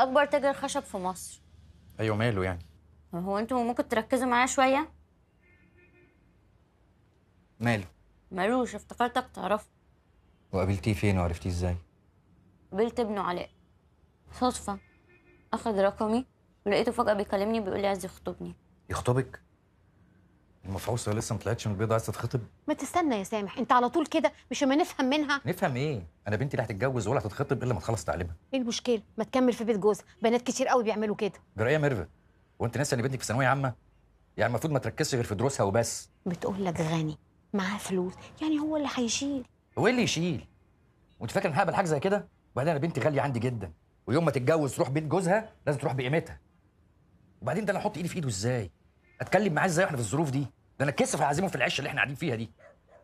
اكبر تاجر خشب في مصر ايوه ماله يعني هو انتوا ممكن تركزوا معايا شويه ماله مالوش افتكرتك تعرفه وقابلتيه فين وعرفتيه ازاي قابلت ابنه علاء صدفه اخد رقمي ولقيته فجاه بيكلمني بيقول لي عايز يخطبني يخطبك المفعوصه لسه ما طلعتش من البيضه عايز تتخطب ما تستنى يا سامح انت على طول كده مش ما نفهم منها نفهم ايه انا بنتي لا هتتجوز ولا هتتخطب الا ما تخلص تعليمها ايه المشكله ما تكمل في بيت جوزها بنات كتير قوي بيعملوا كده جرايه ميرفت وانت ناسي ان بنتك في ثانويه عامه يعني المفروض ما تركزش غير في دروسها وبس بتقول لك غني معاه فلوس يعني هو اللي هيشيل هو اللي يشيل وانت فاكر ان هقبل حاجه زي كده وبعدين انا بنتي غاليه عندي جدا ويوم ما تتجوز تروح بيت جوزها لازم تروح بقيمتها وبعدين ده انا احط ايدي في ايده ازاي اتكلم معاه ازاي واحنا في الظروف دي ده انا كسف اعزمه في العشه اللي احنا قاعدين فيها دي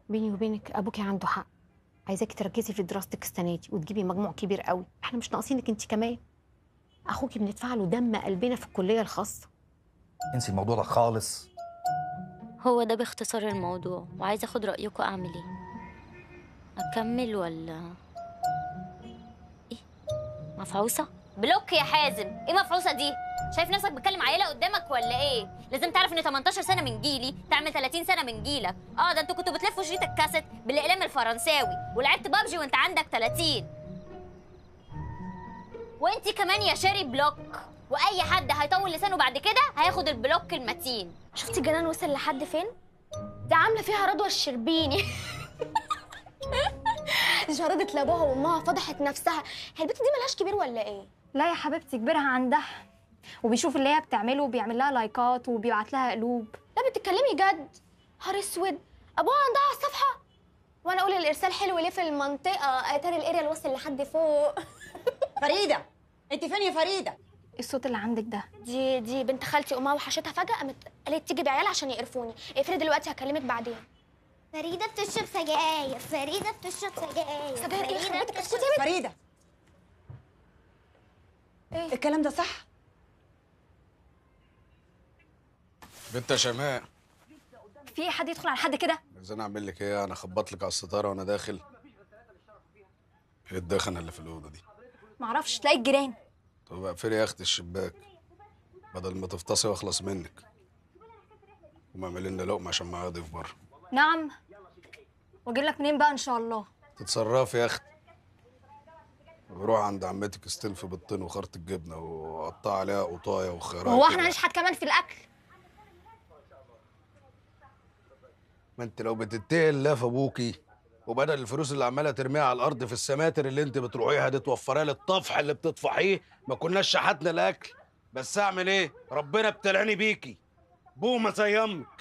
بيني وبينك ابوكي عنده حق عايزاكي تركزي في دراستك السنه دي وتجيبي مجموع كبير قوي احنا مش ناقصينك انت كمان اخوكي بندفع له دم قلبنا في الكليه الخاصه انسي الموضوع ده خالص هو ده باختصار الموضوع وعايزه اخد رايكم اعمل ايه اكمل ولا ايه مفعوصه بلوك يا حازم ايه مفعوصه دي شايف نفسك بتكلم عيله قدامك ولا ايه لازم تعرف ان 18 سنه من جيلي تعمل 30 سنه من جيلك اه ده انتوا كنتوا بتلفوا شريط الكاسيت بالاقلام الفرنساوي ولعبت بابجي وانت عندك 30 وانت كمان يا شاري بلوك واي حد هيطول لسانه بعد كده هياخد البلوك المتين شفتي جنان وصل لحد فين ده عامله فيها رضوى الشربيني جردت لابوها وامها فضحت نفسها هي البنت دي ملهاش كبير ولا ايه لا يا حبيبتي كبرها عندها وبيشوف اللي هي بتعمله وبيعمل لها لايكات وبيبعت لها قلوب لا بتتكلمي جد نهار اسود ابوها عندها على الصفحه وانا اقول الارسال حلو ليه في المنطقه اتاري الاريال وصل لحد فوق فريده انت فين يا فريده إيه الصوت اللي عندك ده دي دي بنت خالتي امها وحشتها فجاه قامت قالت تيجي بعيال عشان يقرفوني اقفلي دلوقتي هكلمك بعدين فريده بتشرب سجاير فريده بتشرب سجاير سجاير ايه فريده بتشرب فريده ايه الكلام ده صح بنت شماء في حد يدخل على حد كده ازاي انا اعمل لك ايه انا اخبط لك على الستاره وانا داخل ايه الدخنه اللي في الاوضه دي معرفش تلاقي الجيران طب اقفلي يا اختي الشباك بدل ما تفتصي واخلص منك وما لنا لقمه عشان معايا ضيف بره نعم واجيب لك منين بقى ان شاء الله تتصرفي يا اختي بروح عند عمتك استلف بطين وخرط الجبنه وقطع عليها قطايه وخيارات هو احنا هنشحت كمان في الاكل ما انت لو بتتقي الله في ابوكي وبدل الفلوس اللي عماله ترميها على الارض في السماتر اللي انت بتروحيها دي توفريها للطفح اللي بتطفحيه ما كناش شحتنا الاكل بس اعمل ايه ربنا ابتلعني بيكي بومه زي امك